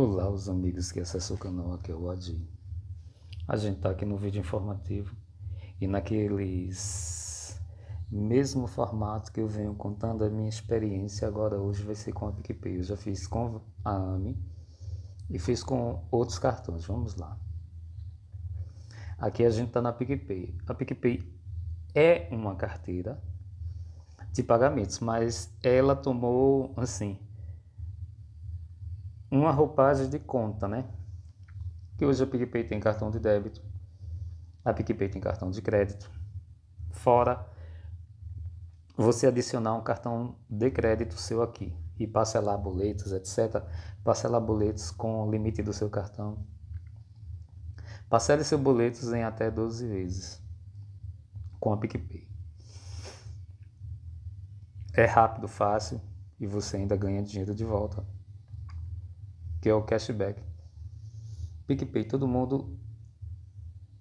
Olá, os amigos que acessam o canal, aqui é o Adi. A gente está aqui no vídeo informativo e naqueles mesmo formato que eu venho contando a minha experiência agora hoje vai ser com a PicPay. Eu já fiz com a AMI e fiz com outros cartões. Vamos lá. Aqui a gente está na PicPay. A PicPay é uma carteira de pagamentos, mas ela tomou assim uma roupagem de conta, né? Que hoje a PicPay tem cartão de débito, a PicPay tem cartão de crédito, fora você adicionar um cartão de crédito seu aqui e parcelar boletos, etc. Parcelar boletos com o limite do seu cartão. Parcele seus boletos em até 12 vezes com a PicPay. É rápido, fácil e você ainda ganha dinheiro de volta que é o cashback. PicPay todo mundo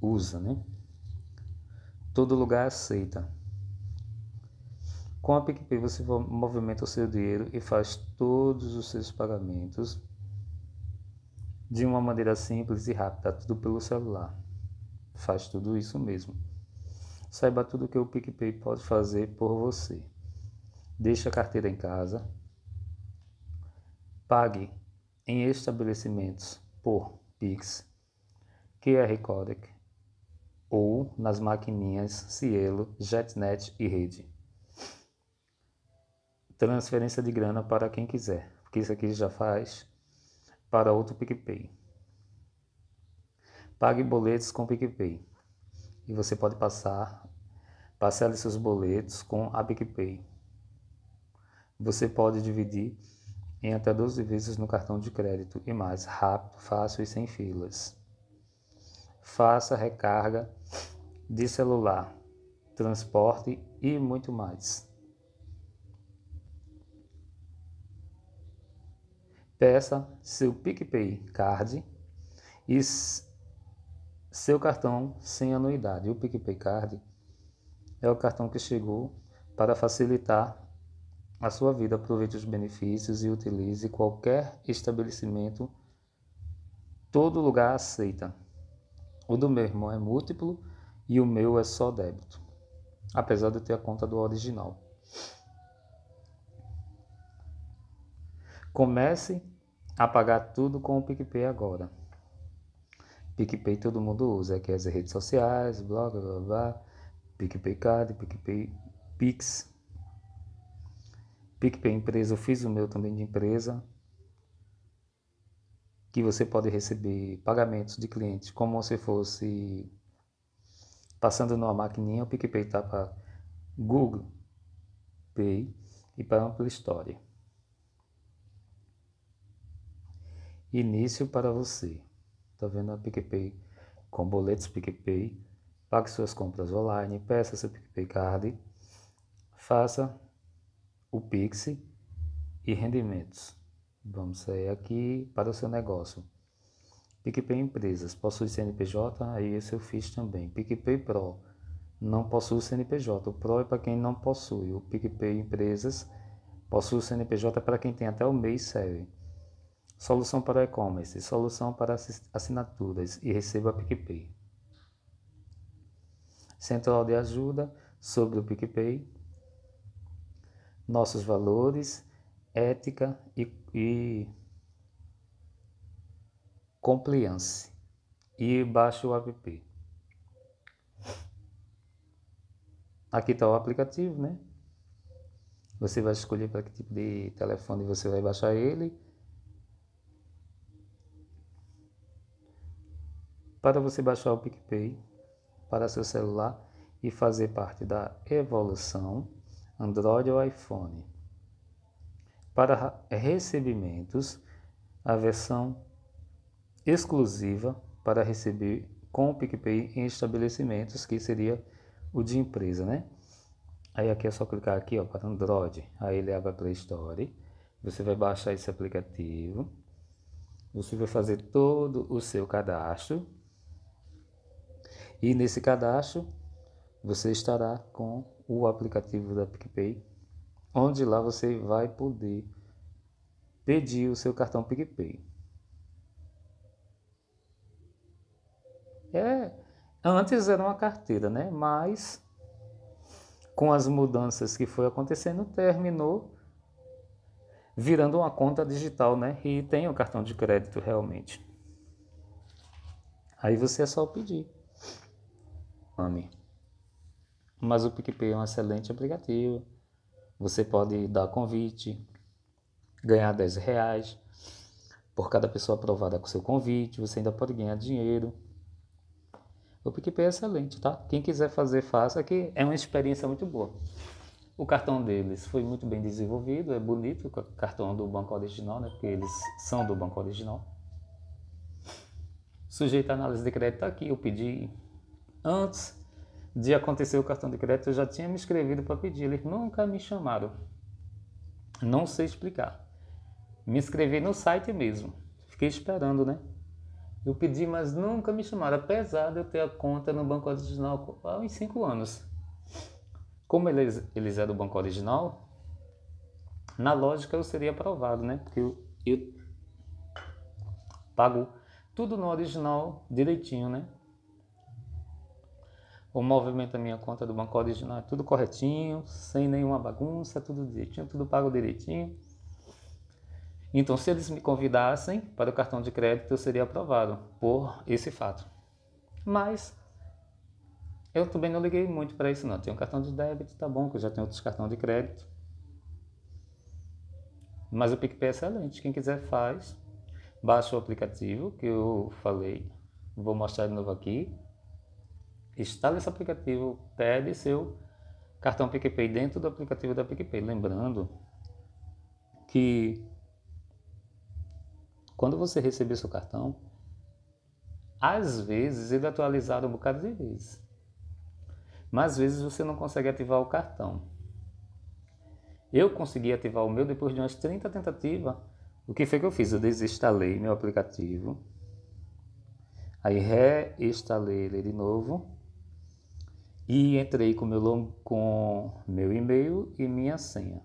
usa, né? Todo lugar aceita. Com a PicPay você movimenta o seu dinheiro e faz todos os seus pagamentos de uma maneira simples e rápida, tudo pelo celular. Faz tudo isso mesmo. Saiba tudo que o PicPay pode fazer por você. Deixe a carteira em casa. Pague em estabelecimentos por Pix, QR Codec ou nas maquininhas Cielo, JetNet e Rede. Transferência de grana para quem quiser, porque isso aqui já faz para outro PicPay. Pague boletos com PicPay e você pode passar, parcele seus boletos com a PicPay. Você pode dividir em até 12 vezes no cartão de crédito e mais rápido, fácil e sem filas. Faça recarga de celular, transporte e muito mais. Peça seu PicPay Card e seu cartão sem anuidade. O PicPay Card é o cartão que chegou para facilitar a sua vida, aproveite os benefícios e utilize qualquer estabelecimento. Todo lugar aceita. O do meu irmão é múltiplo e o meu é só débito, apesar de eu ter a conta do original. Comece a pagar tudo com o PicPay agora. PicPay todo mundo usa, aqui é as redes sociais, blá blá blá, PicPay Card, PicPay Pix, PicPay é empresa, eu fiz o meu também de empresa, que você pode receber pagamentos de clientes como se fosse passando numa maquininha, o PicPay está para Google Pay e para Ampla História. Início para você. Tá vendo a PicPay com boletos PicPay? Pague suas compras online, peça seu PicPay Card, faça o Pix e rendimentos. Vamos sair aqui para o seu negócio. PicPay Empresas possui CNPJ, aí esse eu fiz também. PicPay Pro não possui CNPJ. O Pro é para quem não possui. O PicPay Empresas possui CNPJ para quem tem até o MEI serve. Solução para e-commerce, solução para assinaturas e receba PicPay. Central de ajuda sobre o PicPay, nossos valores, ética e, e compliance. E baixa o app. Aqui está o aplicativo, né? Você vai escolher para que tipo de telefone você vai baixar ele. Para você baixar o PicPay para seu celular e fazer parte da evolução Android ou iPhone. Para recebimentos, a versão exclusiva para receber com o PicPay em estabelecimentos, que seria o de empresa, né? Aí aqui é só clicar aqui, ó, para Android. Aí ele abre a Play Store. Você vai baixar esse aplicativo. Você vai fazer todo o seu cadastro. E nesse cadastro, você estará com o aplicativo da PicPay, onde lá você vai poder pedir o seu cartão PicPay. É, antes era uma carteira, né? Mas com as mudanças que foi acontecendo, terminou virando uma conta digital, né? E tem o um cartão de crédito realmente. Aí você é só pedir. Amém. Mas o PicPay é um excelente aplicativo. Você pode dar convite, ganhar 10 reais por cada pessoa aprovada com seu convite. Você ainda pode ganhar dinheiro. O PicPay é excelente, tá? Quem quiser fazer, faça, que é uma experiência muito boa. O cartão deles foi muito bem desenvolvido, é bonito o cartão do banco original, né? Porque eles são do banco original. Sujeito à análise de crédito tá aqui, eu pedi antes de acontecer o cartão de crédito, eu já tinha me inscrevido para pedir, eles nunca me chamaram. Não sei explicar. Me inscrevi no site mesmo, fiquei esperando, né? Eu pedi, mas nunca me chamaram, apesar de eu ter a conta no banco original há uns 5 anos. Como eles, eles eram é do banco original, na lógica eu seria aprovado, né? Porque eu, eu pago tudo no original direitinho, né? o movimento da minha conta do banco original é tudo corretinho, sem nenhuma bagunça, tudo direitinho, tudo pago direitinho. Então, se eles me convidassem para o cartão de crédito, eu seria aprovado por esse fato. Mas eu também não liguei muito para isso, não. Tenho um cartão de débito, tá bom, que eu já tenho outros cartões de crédito. Mas o PicPay é excelente. Quem quiser faz. Baixa o aplicativo que eu falei. Vou mostrar de novo aqui instala esse aplicativo, pede seu cartão PicPay dentro do aplicativo da PicPay. Lembrando que quando você receber seu cartão, às vezes ele é atualizado um bocado de vezes. Mas às vezes você não consegue ativar o cartão. Eu consegui ativar o meu depois de umas 30 tentativas. O que foi que eu fiz? Eu desinstalei meu aplicativo. Aí reinstalei ele de novo e entrei com meu, com meu e-mail e minha senha.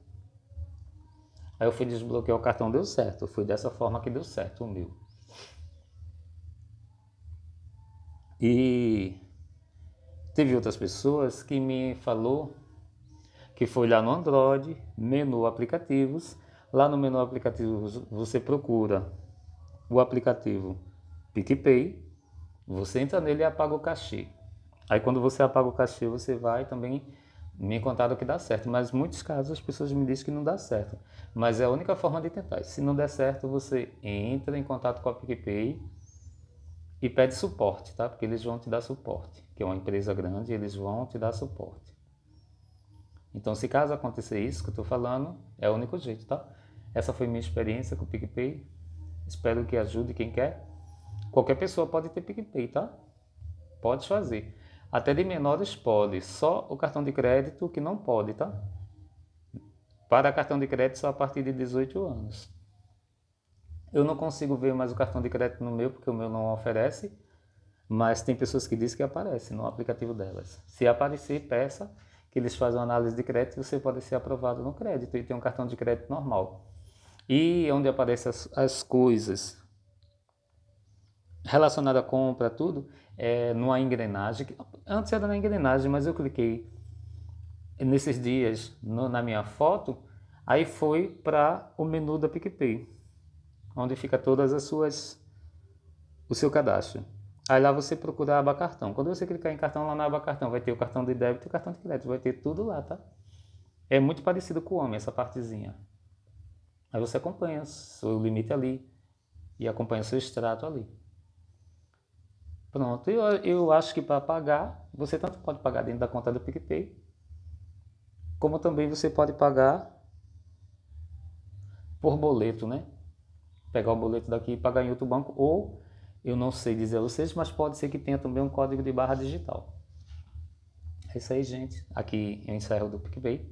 Aí eu fui desbloquear o cartão, deu certo. Foi dessa forma que deu certo o meu. E teve outras pessoas que me falou que foi lá no Android, menu aplicativos. Lá no menu aplicativos você procura o aplicativo PicPay, você entra nele e apaga o cachê. Aí quando você apaga o cachê, você vai também me o que dá certo, mas muitos casos as pessoas me dizem que não dá certo. Mas é a única forma de tentar. Se não der certo, você entra em contato com a PicPay e pede suporte, tá? Porque eles vão te dar suporte, que é uma empresa grande, eles vão te dar suporte. Então, se caso acontecer isso que eu tô falando, é o único jeito, tá? Essa foi minha experiência com o PicPay. Espero que ajude quem quer. Qualquer pessoa pode ter PicPay, tá? Pode fazer. Até de menores pode, só o cartão de crédito que não pode, tá? Para cartão de crédito só a partir de 18 anos. Eu não consigo ver mais o cartão de crédito no meu, porque o meu não oferece, mas tem pessoas que dizem que aparece no aplicativo delas. Se aparecer, peça que eles façam análise de crédito e você pode ser aprovado no crédito e ter um cartão de crédito normal. E onde aparecem as, as coisas relacionadas à compra, tudo, é, numa engrenagem. Antes era na engrenagem, mas eu cliquei nesses dias no, na minha foto, aí foi para o menu da PicPay, onde fica todas as suas o seu cadastro. Aí lá você procura a aba cartão. Quando você clicar em cartão lá na aba cartão, vai ter o cartão de débito e o cartão de crédito, vai ter tudo lá, tá? É muito parecido com o homem essa partezinha. Aí você acompanha o seu limite ali e acompanha o seu extrato ali. Pronto, eu, eu acho que para pagar, você tanto pode pagar dentro da conta do PicPay, como também você pode pagar por boleto, né? Pegar o boleto daqui e pagar em outro banco, ou eu não sei dizer a vocês, mas pode ser que tenha também um código de barra digital. É isso aí, gente. Aqui eu encerro do PicPay.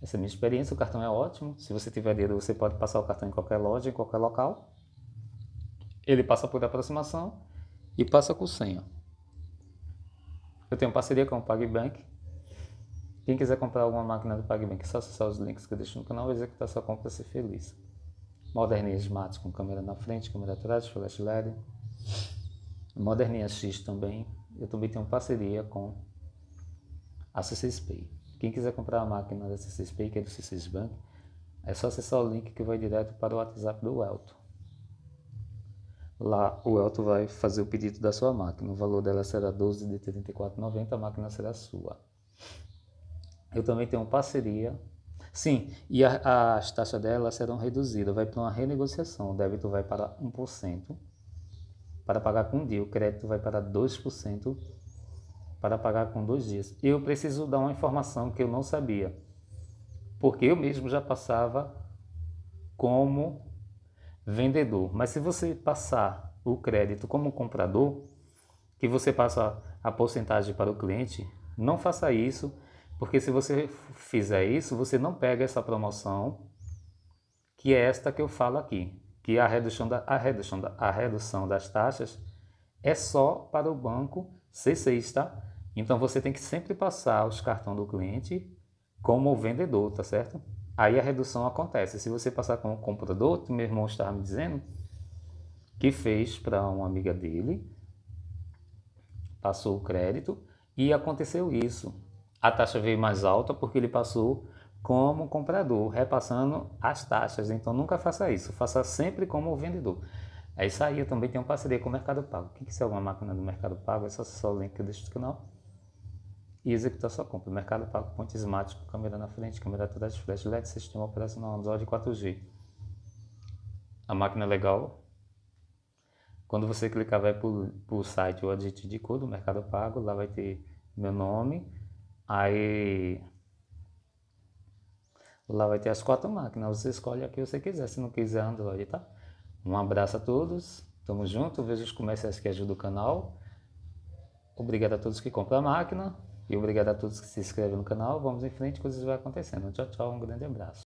Essa é a minha experiência. O cartão é ótimo. Se você tiver dinheiro, você pode passar o cartão em qualquer loja, em qualquer local. Ele passa por aproximação e passa com o Ó. Eu tenho parceria com o PagBank. Quem quiser comprar alguma máquina do PagBank, é só acessar os links que eu deixo no canal e executar tá sua compra ser feliz. Moderninha Smart com câmera na frente, câmera atrás, flash LED. Moderninha X também. Eu também tenho parceria com a C6 Pay. Quem quiser comprar a máquina da C6 Pay, que é do C6 Bank, é só acessar o link que vai direto para o WhatsApp do Elton. Lá o Elton vai fazer o pedido da sua máquina. O valor dela será 12 de 34,90, a máquina será sua. Eu também tenho parceria. Sim, e a, as taxas dela serão reduzidas. Vai para uma renegociação. O débito vai para 1% para pagar com um dia. O crédito vai para 2% para pagar com dois dias. Eu preciso dar uma informação que eu não sabia, porque eu mesmo já passava como vendedor. Mas se você passar o crédito como comprador, que você passa a porcentagem para o cliente, não faça isso, porque se você fizer isso, você não pega essa promoção, que é esta que eu falo aqui, que é a redução, da, a redução, da, a redução das taxas é só para o banco C6, tá? Então você tem que sempre passar os cartões do cliente como vendedor, tá certo? aí a redução acontece. Se você passar com o computador, meu irmão estava me dizendo que fez para uma amiga dele, passou o crédito e aconteceu isso. A taxa veio mais alta porque ele passou como comprador, repassando as taxas. Então nunca faça isso, faça sempre como vendedor. É isso aí, eu também tenho parceria com o Mercado Pago. Quem quiser alguma é máquina do Mercado Pago, é só acessar o link que eu deixo no canal e executar sua compra. Mercado Pago, ponto esmático, câmera na frente, câmera atrás, flash LED, sistema operacional Android 4G. A máquina é legal. Quando você clicar, vai para o site ou adjetivo de cor do Mercado Pago, lá vai ter meu nome, aí lá vai ter as quatro máquinas, você escolhe a que você quiser, se não quiser Android, tá? Um abraço a todos, tamo junto, vejo os comerciais que ajudam o canal. Obrigado a todos que compram a máquina. E obrigado a todos que se inscrevem no canal. Vamos em frente, coisas vão acontecendo. Tchau, tchau, um grande abraço.